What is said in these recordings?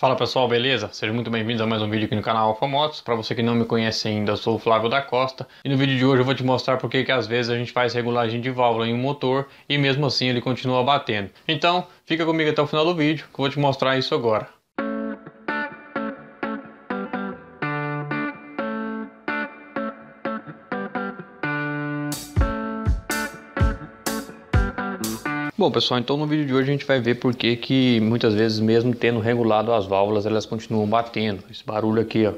Fala pessoal, beleza? Sejam muito bem-vindos a mais um vídeo aqui no canal Alfa Motos. Para você que não me conhece ainda, eu sou o Flávio da Costa e no vídeo de hoje eu vou te mostrar porque que às vezes a gente faz regulagem de válvula em um motor e mesmo assim ele continua batendo. Então, fica comigo até o final do vídeo que eu vou te mostrar isso agora. Bom pessoal, então no vídeo de hoje a gente vai ver por que que muitas vezes mesmo tendo regulado as válvulas elas continuam batendo. Esse barulho aqui ó.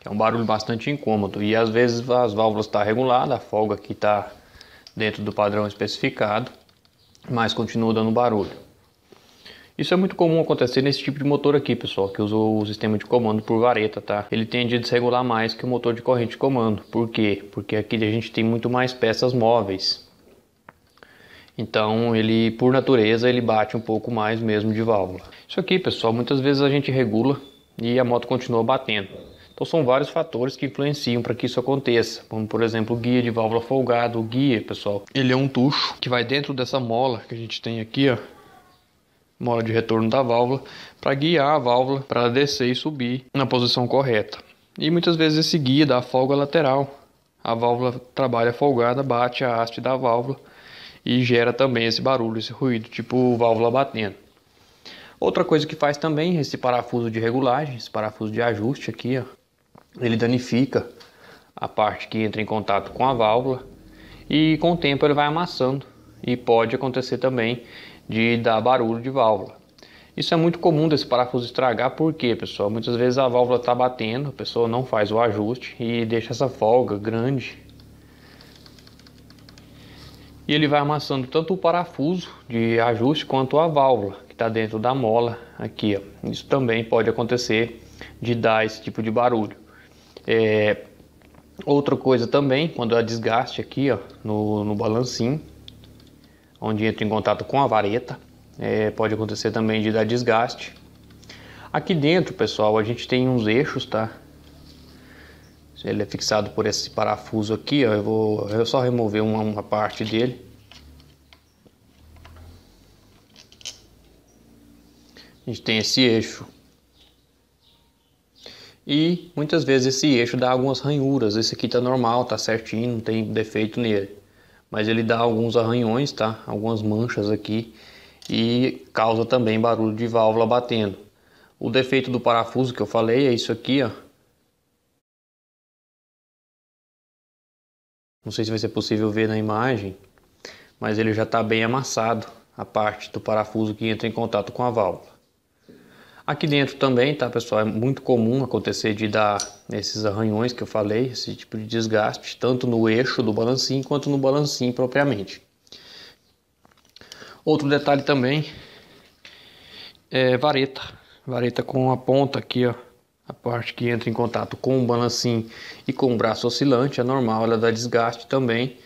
Que é um barulho bastante incômodo e às vezes as válvulas estão tá reguladas, a folga aqui está dentro do padrão especificado, mas continua dando barulho. Isso é muito comum acontecer nesse tipo de motor aqui, pessoal, que usou o sistema de comando por vareta, tá? Ele tende a desregular mais que o motor de corrente de comando. Por quê? Porque aqui a gente tem muito mais peças móveis. Então ele, por natureza, ele bate um pouco mais mesmo de válvula. Isso aqui, pessoal, muitas vezes a gente regula e a moto continua batendo. Então são vários fatores que influenciam para que isso aconteça. Como por exemplo, o guia de válvula folgado, o guia, pessoal. Ele é um tucho que vai dentro dessa mola que a gente tem aqui, ó uma hora de retorno da válvula, para guiar a válvula para descer e subir na posição correta. E muitas vezes esse guia dá folga lateral. A válvula trabalha folgada, bate a haste da válvula e gera também esse barulho, esse ruído, tipo válvula batendo. Outra coisa que faz também esse parafuso de regulagem, esse parafuso de ajuste aqui, ó, ele danifica a parte que entra em contato com a válvula e com o tempo ele vai amassando e pode acontecer também de dar barulho de válvula. Isso é muito comum desse parafuso estragar, porque, pessoal, muitas vezes a válvula está batendo, a pessoa não faz o ajuste e deixa essa folga grande. E ele vai amassando tanto o parafuso de ajuste quanto a válvula que está dentro da mola aqui. Ó. Isso também pode acontecer de dar esse tipo de barulho. É... Outra coisa também, quando há desgaste aqui ó, no, no balancinho, onde entra em contato com a vareta. É, pode acontecer também de dar desgaste. Aqui dentro, pessoal, a gente tem uns eixos, tá? Ele é fixado por esse parafuso aqui, ó. Eu vou eu só remover uma, uma parte dele. A gente tem esse eixo. E muitas vezes esse eixo dá algumas ranhuras. Esse aqui tá normal, tá certinho, não tem defeito nele mas ele dá alguns arranhões, tá? Algumas manchas aqui e causa também barulho de válvula batendo. O defeito do parafuso que eu falei é isso aqui, ó. Não sei se vai ser possível ver na imagem, mas ele já está bem amassado, a parte do parafuso que entra em contato com a válvula. Aqui dentro também, tá pessoal, é muito comum acontecer de dar esses arranhões que eu falei, esse tipo de desgaste, tanto no eixo do balancim quanto no balancim propriamente. Outro detalhe também é vareta, vareta com a ponta aqui, ó, a parte que entra em contato com o balancim e com o braço oscilante, é normal, ela dá desgaste também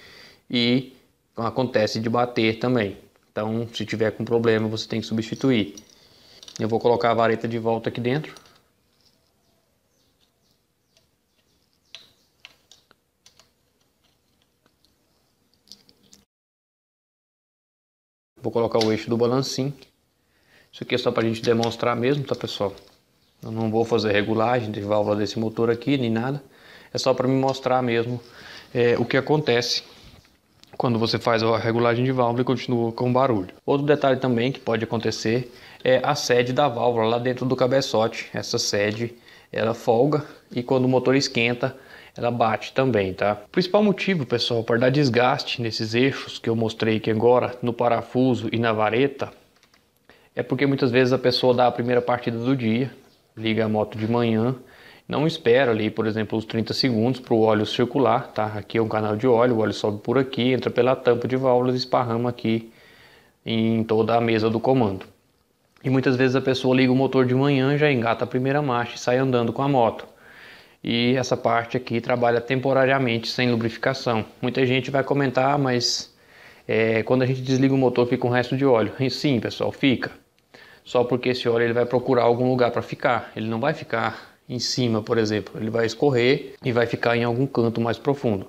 e acontece de bater também. Então, se tiver com problema, você tem que substituir. Eu vou colocar a vareta de volta aqui dentro. Vou colocar o eixo do balancim. Isso aqui é só para a gente demonstrar mesmo, tá pessoal? Eu não vou fazer regulagem de válvula desse motor aqui, nem nada. É só para me mostrar mesmo é, o que acontece quando você faz a regulagem de válvula e continua com barulho. Outro detalhe também que pode acontecer é a sede da válvula lá dentro do cabeçote. Essa sede ela folga e quando o motor esquenta ela bate também, tá? O principal motivo, pessoal, para dar desgaste nesses eixos que eu mostrei aqui agora, no parafuso e na vareta, é porque muitas vezes a pessoa dá a primeira partida do dia, liga a moto de manhã, não espera ali, por exemplo, os 30 segundos para o óleo circular, tá? Aqui é um canal de óleo, o óleo sobe por aqui, entra pela tampa de válvulas e esparrama aqui em toda a mesa do comando. E muitas vezes a pessoa liga o motor de manhã, já engata a primeira marcha e sai andando com a moto. E essa parte aqui trabalha temporariamente sem lubrificação. Muita gente vai comentar, ah, mas é, quando a gente desliga o motor fica um resto de óleo. E sim, pessoal, fica. Só porque esse óleo ele vai procurar algum lugar para ficar. Ele não vai ficar em cima, por exemplo, ele vai escorrer e vai ficar em algum canto mais profundo.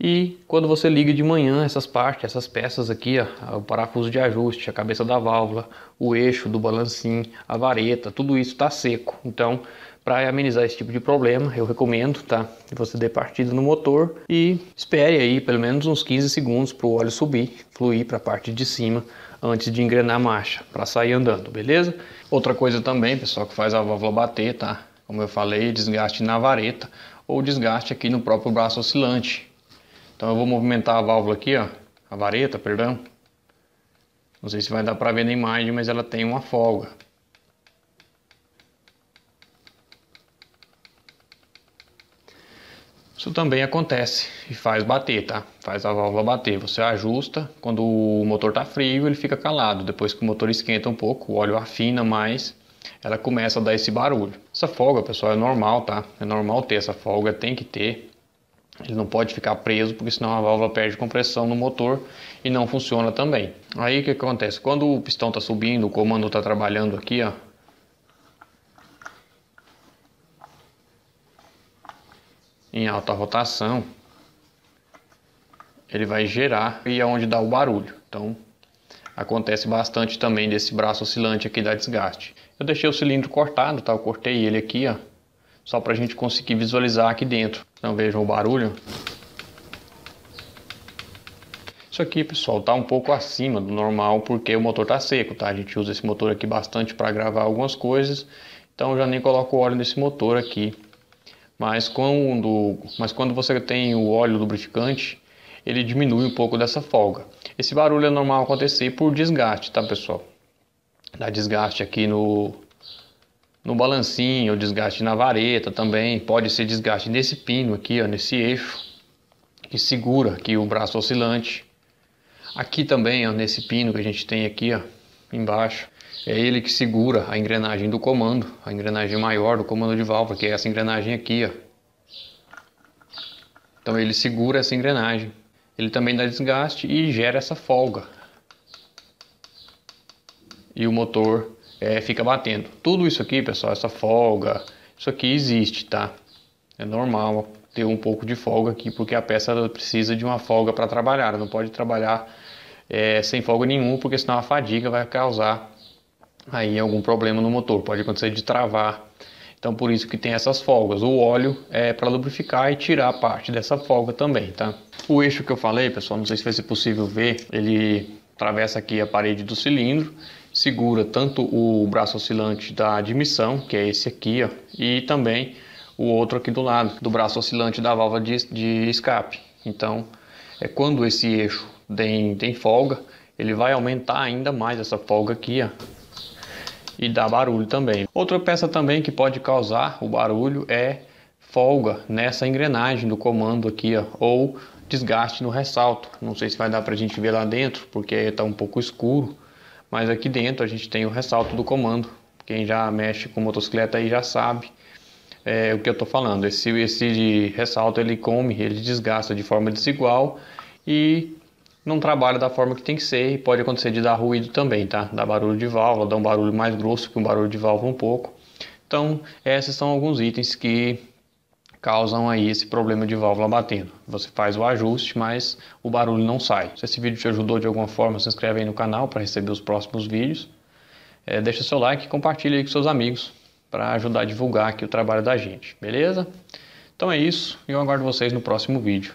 E quando você liga de manhã essas partes, essas peças aqui, ó, o parafuso de ajuste, a cabeça da válvula, o eixo do balancim, a vareta, tudo isso está seco. Então, para amenizar esse tipo de problema, eu recomendo tá, que você dê partida no motor e espere aí pelo menos uns 15 segundos para o óleo subir, fluir para a parte de cima antes de engrenar a marcha, para sair andando, beleza? Outra coisa também, pessoal, que faz a válvula bater, tá? como eu falei, desgaste na vareta ou desgaste aqui no próprio braço oscilante. Então eu vou movimentar a válvula aqui, ó, a vareta, perdão. Não sei se vai dar para ver na imagem, mas ela tem uma folga. Isso também acontece e faz bater, tá? Faz a válvula bater. Você ajusta, quando o motor tá frio, ele fica calado. Depois que o motor esquenta um pouco, o óleo afina mais, ela começa a dar esse barulho. Essa folga, pessoal, é normal, tá? É normal ter essa folga, tem que ter. Ele não pode ficar preso, porque senão a válvula perde compressão no motor e não funciona também. Aí o que acontece? Quando o pistão está subindo, o comando está trabalhando aqui, ó. Em alta rotação, ele vai gerar e é onde dá o barulho. Então, acontece bastante também desse braço oscilante aqui da desgaste. Eu deixei o cilindro cortado, tá? Eu cortei ele aqui, ó, só para a gente conseguir visualizar aqui dentro. Então vejam o barulho. Isso aqui, pessoal, tá um pouco acima do normal porque o motor tá seco, tá? A gente usa esse motor aqui bastante para gravar algumas coisas, então já nem coloco óleo nesse motor aqui. Mas quando, mas quando você tem o óleo lubrificante, ele diminui um pouco dessa folga. Esse barulho é normal acontecer por desgaste, tá pessoal? Dá desgaste aqui no, no balancinho, desgaste na vareta também, pode ser desgaste nesse pino aqui, ó, nesse eixo que segura aqui o braço oscilante. Aqui também, ó, nesse pino que a gente tem aqui, ó, embaixo, é ele que segura a engrenagem do comando, a engrenagem maior do comando de válvula, que é essa engrenagem aqui, ó. Então ele segura essa engrenagem ele também dá desgaste e gera essa folga. E o motor é, fica batendo. Tudo isso aqui, pessoal, essa folga, isso aqui existe, tá? É normal ter um pouco de folga aqui, porque a peça precisa de uma folga para trabalhar. Não pode trabalhar é, sem folga nenhuma, porque senão a fadiga vai causar aí algum problema no motor. Pode acontecer de travar então por isso que tem essas folgas. O óleo é para lubrificar e tirar parte dessa folga também, tá? O eixo que eu falei, pessoal, não sei se vai ser possível ver, ele atravessa aqui a parede do cilindro, segura tanto o braço oscilante da admissão, que é esse aqui, ó, e também o outro aqui do lado, do braço oscilante da válvula de, de escape. Então, é quando esse eixo tem, tem folga, ele vai aumentar ainda mais essa folga aqui, ó, e dá barulho também. Outra peça também que pode causar o barulho é folga nessa engrenagem do comando aqui, ó, ou desgaste no ressalto. Não sei se vai dar para a gente ver lá dentro, porque está um pouco escuro, mas aqui dentro a gente tem o ressalto do comando. Quem já mexe com motocicleta aí já sabe é, o que eu estou falando. Esse, esse ressalto ele come, ele desgasta de forma desigual e não trabalha da forma que tem que ser e pode acontecer de dar ruído também, tá? Dar barulho de válvula, dar um barulho mais grosso que um barulho de válvula um pouco. Então, esses são alguns itens que causam aí esse problema de válvula batendo. Você faz o ajuste, mas o barulho não sai. Se esse vídeo te ajudou de alguma forma, se inscreve aí no canal para receber os próximos vídeos. É, deixa seu like e compartilha aí com seus amigos para ajudar a divulgar aqui o trabalho da gente, beleza? Então é isso e eu aguardo vocês no próximo vídeo.